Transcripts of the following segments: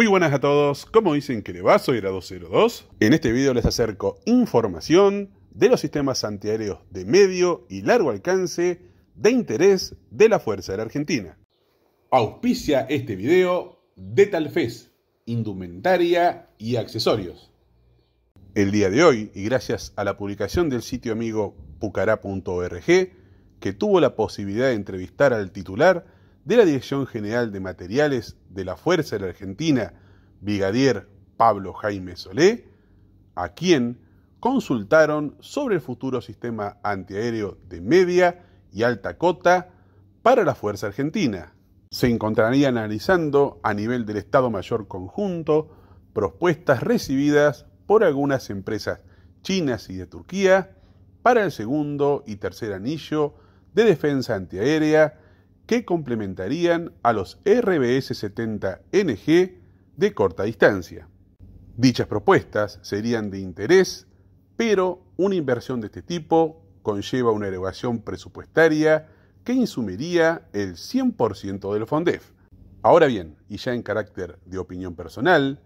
Muy buenas a todos, Como dicen que le va? Soy Grado 02. En este video les acerco información de los sistemas antiaéreos de medio y largo alcance de interés de la Fuerza de la Argentina. Auspicia este video Talfez indumentaria y accesorios. El día de hoy, y gracias a la publicación del sitio amigo pucará.org, que tuvo la posibilidad de entrevistar al titular de la Dirección General de Materiales de la Fuerza de la Argentina, Brigadier Pablo Jaime Solé, a quien consultaron sobre el futuro sistema antiaéreo de media y alta cota para la Fuerza Argentina. Se encontraría analizando a nivel del Estado Mayor Conjunto propuestas recibidas por algunas empresas chinas y de Turquía para el segundo y tercer anillo de defensa antiaérea que complementarían a los RBS-70NG de corta distancia. Dichas propuestas serían de interés, pero una inversión de este tipo conlleva una elevación presupuestaria que insumiría el 100% del FONDEF. Ahora bien, y ya en carácter de opinión personal,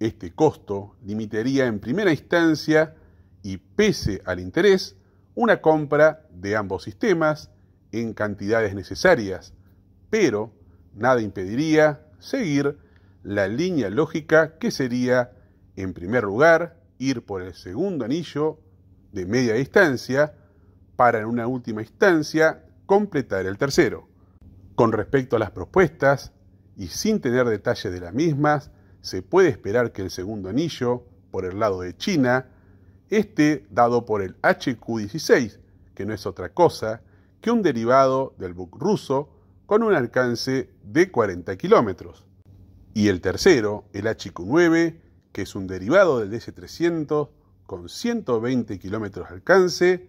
este costo limitaría en primera instancia y pese al interés, una compra de ambos sistemas en cantidades necesarias, pero nada impediría seguir la línea lógica que sería, en primer lugar, ir por el segundo anillo de media distancia para en una última instancia completar el tercero. Con respecto a las propuestas, y sin tener detalles de las mismas, se puede esperar que el segundo anillo, por el lado de China, esté dado por el HQ16, que no es otra cosa que un derivado del Buk ruso con un alcance de 40 kilómetros. Y el tercero, el HQ9, que es un derivado del S 300 con 120 kilómetros de alcance,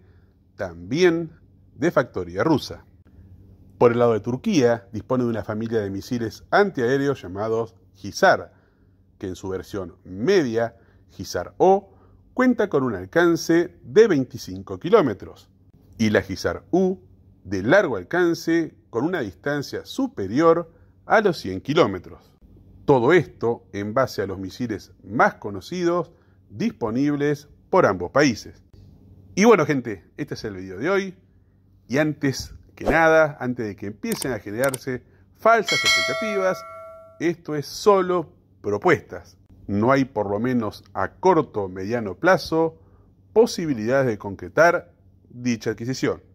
también de factoría rusa. Por el lado de Turquía, dispone de una familia de misiles antiaéreos llamados Gizar, que en su versión media, Gizar O, cuenta con un alcance de 25 kilómetros. Y la Gizar U de largo alcance con una distancia superior a los 100 kilómetros. Todo esto en base a los misiles más conocidos disponibles por ambos países. Y bueno gente, este es el video de hoy. Y antes que nada, antes de que empiecen a generarse falsas expectativas, esto es solo propuestas. No hay por lo menos a corto o mediano plazo posibilidades de concretar dicha adquisición.